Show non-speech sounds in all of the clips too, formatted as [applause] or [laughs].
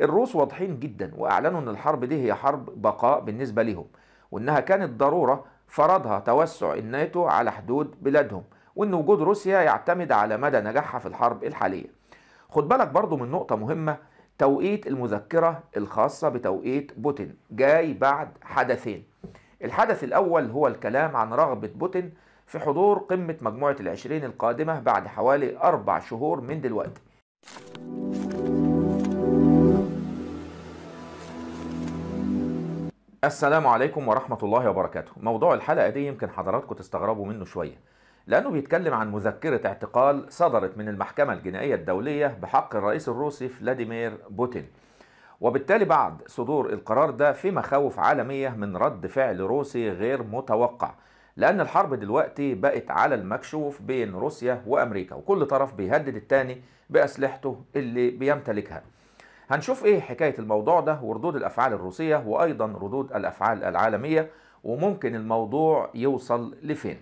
الروس واضحين جدا واعلنوا ان الحرب دي هي حرب بقاء بالنسبه لهم وانها كانت ضروره فرضها توسع الناتو على حدود بلادهم وان وجود روسيا يعتمد على مدى نجاحها في الحرب الحاليه خد بالك برضو من نقطه مهمه توقيت المذكره الخاصه بتوقيت بوتين جاي بعد حدثين الحدث الاول هو الكلام عن رغبه بوتين في حضور قمه مجموعه العشرين القادمه بعد حوالي اربع شهور من دلوقتي السلام عليكم ورحمة الله وبركاته موضوع الحلقة دي يمكن حضراتكم تستغربوا منه شوية لأنه بيتكلم عن مذكرة اعتقال صدرت من المحكمة الجنائية الدولية بحق الرئيس الروسي فلاديمير بوتين وبالتالي بعد صدور القرار ده في مخاوف عالمية من رد فعل روسي غير متوقع لأن الحرب دلوقتي بقت على المكشوف بين روسيا وأمريكا وكل طرف بيهدد التاني بأسلحته اللي بيمتلكها هنشوف ايه حكايه الموضوع ده وردود الافعال الروسيه وايضا ردود الافعال العالميه وممكن الموضوع يوصل لفين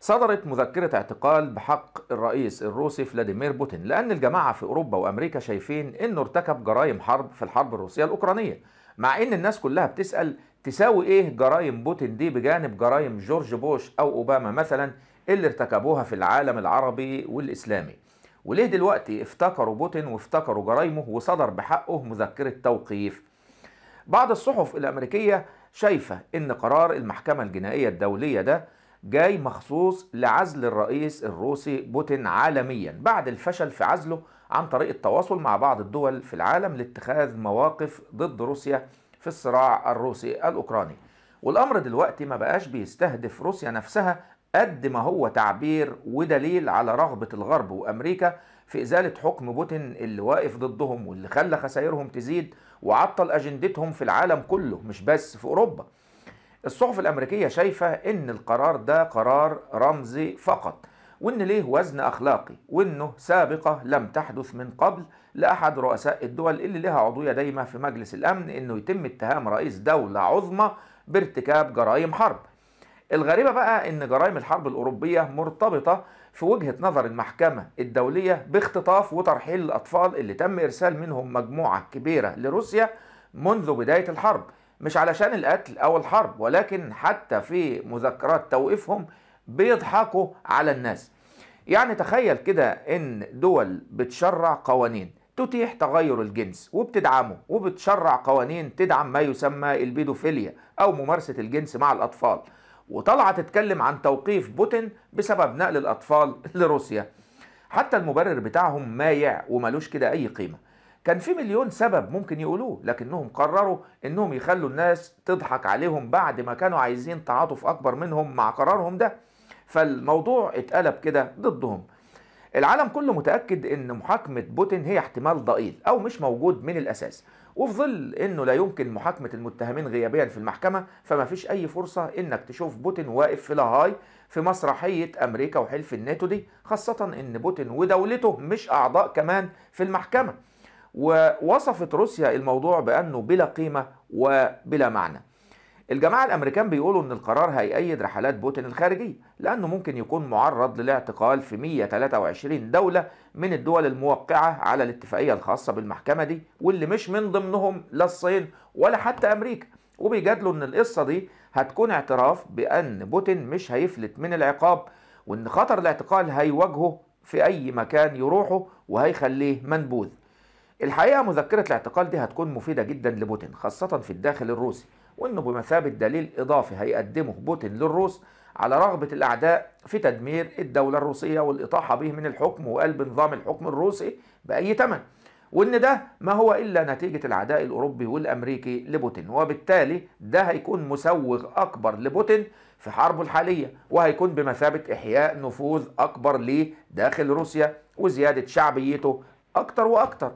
صدرت مذكرة اعتقال بحق الرئيس الروسي فلاديمير بوتين لأن الجماعة في أوروبا وأمريكا شايفين أنه ارتكب جرائم حرب في الحرب الروسية الأوكرانية مع أن الناس كلها بتسأل تساوي إيه جرائم بوتين دي بجانب جرائم جورج بوش أو أوباما مثلا اللي ارتكبوها في العالم العربي والإسلامي وليه دلوقتي افتكروا بوتين وافتكروا جرايمه وصدر بحقه مذكرة توقيف بعض الصحف الأمريكية شايفة إن قرار المحكمة الجنائية الدولية ده جاي مخصوص لعزل الرئيس الروسي بوتين عالميا بعد الفشل في عزله عن طريق التواصل مع بعض الدول في العالم لاتخاذ مواقف ضد روسيا في الصراع الروسي الأوكراني والأمر دلوقتي ما بقاش بيستهدف روسيا نفسها قد ما هو تعبير ودليل على رغبة الغرب وأمريكا في إزالة حكم بوتين اللي واقف ضدهم واللي خلى خسائرهم تزيد وعطل أجندتهم في العالم كله مش بس في أوروبا الصحف الأمريكية شايفة إن القرار ده قرار رمزي فقط وإن ليه وزن أخلاقي وإنه سابقة لم تحدث من قبل لأحد رؤساء الدول اللي لها عضوية دايمة في مجلس الأمن إنه يتم اتهام رئيس دولة عظمى بارتكاب جرائم حرب الغريبة بقى ان جرائم الحرب الاوروبية مرتبطة في وجهة نظر المحكمة الدولية باختطاف وترحيل الاطفال اللي تم ارسال منهم مجموعة كبيرة لروسيا منذ بداية الحرب مش علشان القتل او الحرب ولكن حتى في مذكرات توقيفهم بيضحكوا على الناس يعني تخيل كده ان دول بتشرع قوانين تتيح تغير الجنس وبتدعمه وبتشرع قوانين تدعم ما يسمى البيدوفيليا او ممارسه الجنس مع الاطفال وطالعه تتكلم عن توقيف بوتين بسبب نقل الاطفال [laughs] لروسيا حتى المبرر بتاعهم مايع وملوش كده اي قيمه كان في مليون سبب ممكن يقولوه لكنهم قرروا انهم يخلوا الناس تضحك عليهم بعد ما كانوا عايزين تعاطف اكبر منهم مع قرارهم ده فالموضوع اتقلب كده ضدهم العالم كله متاكد ان محاكمه بوتين هي احتمال ضئيل او مش موجود من الاساس وفي ظل انه لا يمكن محاكمه المتهمين غيابيا في المحكمه فما فيش اي فرصه انك تشوف بوتين واقف في لاهاي في مسرحيه امريكا وحلف الناتو دي خاصه ان بوتين ودولته مش اعضاء كمان في المحكمه ووصفت روسيا الموضوع بانه بلا قيمه وبلا معنى الجماعة الأمريكان بيقولوا إن القرار هيأيد رحلات بوتين الخارجية لأنه ممكن يكون معرض للاعتقال في 123 دولة من الدول الموقعة على الاتفاقية الخاصة بالمحكمة دي واللي مش من ضمنهم لا الصين ولا حتى أمريكا وبيجادلوا إن القصة دي هتكون اعتراف بأن بوتين مش هيفلت من العقاب وإن خطر الاعتقال هيواجهه في أي مكان يروحه وهيخليه منبوذ الحقيقة مذكرة الاعتقال دي هتكون مفيدة جدا لبوتين خاصة في الداخل الروسي وانه بمثابه دليل اضافي هيقدمه بوتين للروس على رغبه الاعداء في تدمير الدوله الروسيه والاطاحه به من الحكم وقلب نظام الحكم الروسي باي ثمن. وان ده ما هو الا نتيجه العداء الاوروبي والامريكي لبوتين وبالتالي ده هيكون مسوغ اكبر لبوتين في حربه الحاليه وهيكون بمثابه احياء نفوذ اكبر ليه داخل روسيا وزياده شعبيته اكتر واكتر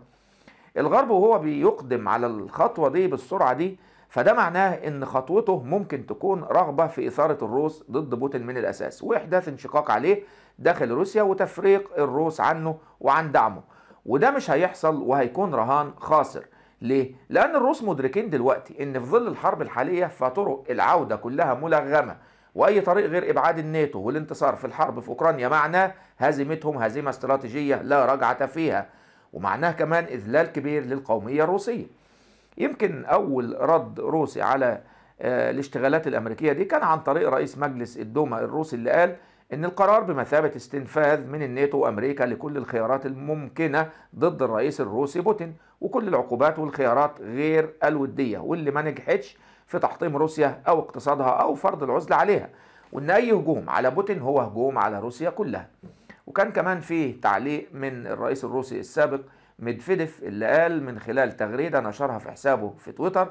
الغرب وهو بيقدم على الخطوه دي بالسرعه دي فده معناه ان خطوته ممكن تكون رغبه في اثاره الروس ضد بوتين من الاساس واحداث انشقاق عليه داخل روسيا وتفريق الروس عنه وعن دعمه وده مش هيحصل وهيكون رهان خاسر ليه؟ لأن الروس مدركين دلوقتي إن في ظل الحرب الحالية فطرق العودة كلها ملغمة وأي طريق غير إبعاد الناتو والانتصار في الحرب في أوكرانيا معناه هزيمتهم هزيمة استراتيجية لا رجعة فيها ومعناه كمان إذلال كبير للقومية الروسية يمكن أول رد روسي على آه، الاشتغالات الأمريكية دي كان عن طريق رئيس مجلس الدوما الروسي اللي قال إن القرار بمثابة استنفاذ من الناتو وأمريكا لكل الخيارات الممكنة ضد الرئيس الروسي بوتين وكل العقوبات والخيارات غير الودية واللي ما نجحتش في تحطيم روسيا أو اقتصادها أو فرض العزلة عليها وإن أي هجوم على بوتين هو هجوم على روسيا كلها وكان كمان فيه تعليق من الرئيس الروسي السابق ميدفيدف اللي قال من خلال تغريدة نشرها في حسابه في تويتر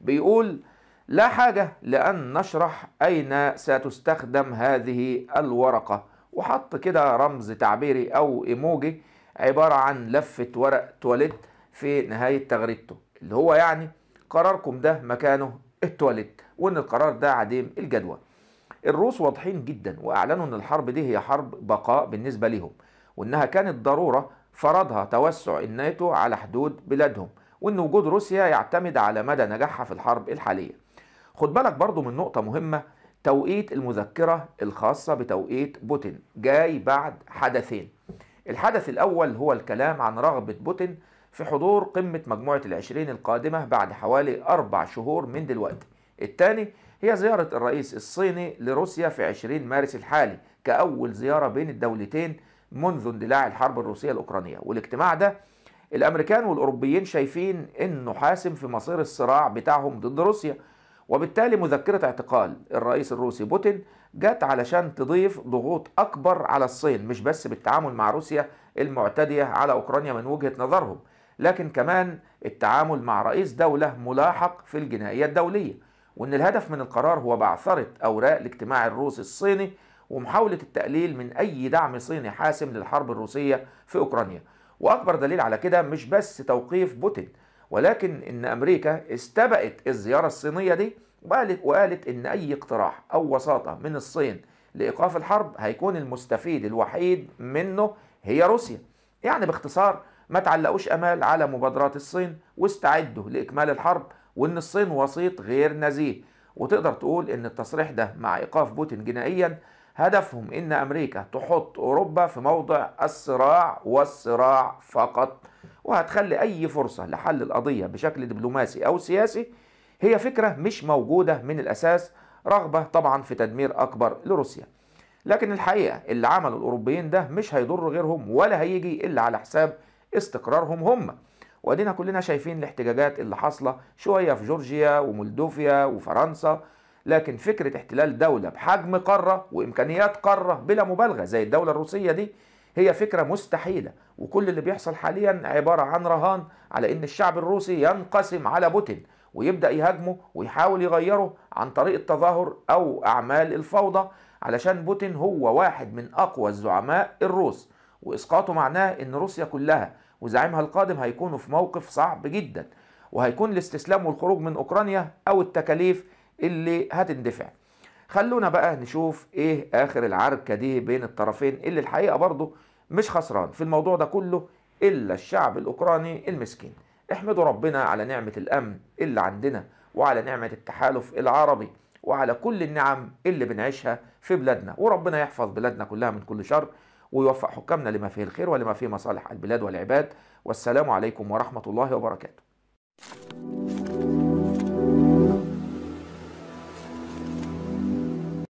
بيقول لا حاجة لأن نشرح أين ستستخدم هذه الورقة وحط كده رمز تعبيري أو إيموجي عبارة عن لفة ورق تواليت في نهاية تغريدته اللي هو يعني قراركم ده مكانه التواليت وإن القرار ده عديم الجدوى الروس واضحين جدا وأعلنوا إن الحرب دي هي حرب بقاء بالنسبة ليهم وإنها كانت ضرورة فرضها توسع الناتو على حدود بلادهم وان وجود روسيا يعتمد على مدى نجاحها في الحرب الحاليه خد بالك برضو من نقطه مهمه توقيت المذكره الخاصه بتوقيت بوتين جاي بعد حدثين الحدث الاول هو الكلام عن رغبه بوتين في حضور قمه مجموعه العشرين القادمه بعد حوالي اربع شهور من دلوقتي الثاني هي زياره الرئيس الصيني لروسيا في 20 مارس الحالي كاول زياره بين الدولتين منذ اندلاع الحرب الروسية الأوكرانية والاجتماع ده الأمريكان والأوروبيين شايفين إنه حاسم في مصير الصراع بتاعهم ضد روسيا وبالتالي مذكرة اعتقال الرئيس الروسي بوتين جت علشان تضيف ضغوط أكبر على الصين مش بس بالتعامل مع روسيا المعتدية على أوكرانيا من وجهة نظرهم لكن كمان التعامل مع رئيس دولة ملاحق في الجنائية الدولية وإن الهدف من القرار هو بعثرة أوراق الاجتماع الروسي الصيني ومحاولة التقليل من أي دعم صيني حاسم للحرب الروسية في أوكرانيا وأكبر دليل على كده مش بس توقيف بوتين ولكن إن أمريكا استبقت الزيارة الصينية دي وقالت, وقالت إن أي اقتراح أو وساطة من الصين لإيقاف الحرب هيكون المستفيد الوحيد منه هي روسيا يعني باختصار ما تعلقوش أمال على مبادرات الصين واستعدوا لإكمال الحرب وإن الصين وسيط غير نزيه وتقدر تقول إن التصريح ده مع إيقاف بوتين جنائيا هدفهم ان امريكا تحط اوروبا في موضع الصراع والصراع فقط وهتخلي اي فرصه لحل القضيه بشكل دبلوماسي او سياسي هي فكره مش موجوده من الاساس رغبه طبعا في تدمير اكبر لروسيا لكن الحقيقه اللي عمله الاوروبيين ده مش هيضر غيرهم ولا هيجي الا على حساب استقرارهم هم وادينا كلنا شايفين الاحتجاجات اللي حاصله شويه في جورجيا ومولدوفيا وفرنسا لكن فكرة احتلال دولة بحجم قارة وإمكانيات قارة بلا مبالغة زي الدولة الروسية دي هي فكرة مستحيلة وكل اللي بيحصل حاليا عبارة عن رهان على إن الشعب الروسي ينقسم على بوتين ويبدأ يهاجمه ويحاول يغيره عن طريق التظاهر أو أعمال الفوضى علشان بوتين هو واحد من أقوى الزعماء الروس وإسقاطه معناه إن روسيا كلها وزعيمها القادم هيكونوا في موقف صعب جدا وهيكون الاستسلام والخروج من أوكرانيا أو التكاليف اللي هتندفع خلونا بقى نشوف ايه اخر العركه دي بين الطرفين اللي الحقيقه برضه مش خسران في الموضوع ده كله الا الشعب الاوكراني المسكين احمدوا ربنا على نعمه الامن اللي عندنا وعلى نعمه التحالف العربي وعلى كل النعم اللي بنعيشها في بلادنا وربنا يحفظ بلادنا كلها من كل شر ويوفق حكامنا لما فيه الخير ولما فيه مصالح البلاد والعباد والسلام عليكم ورحمه الله وبركاته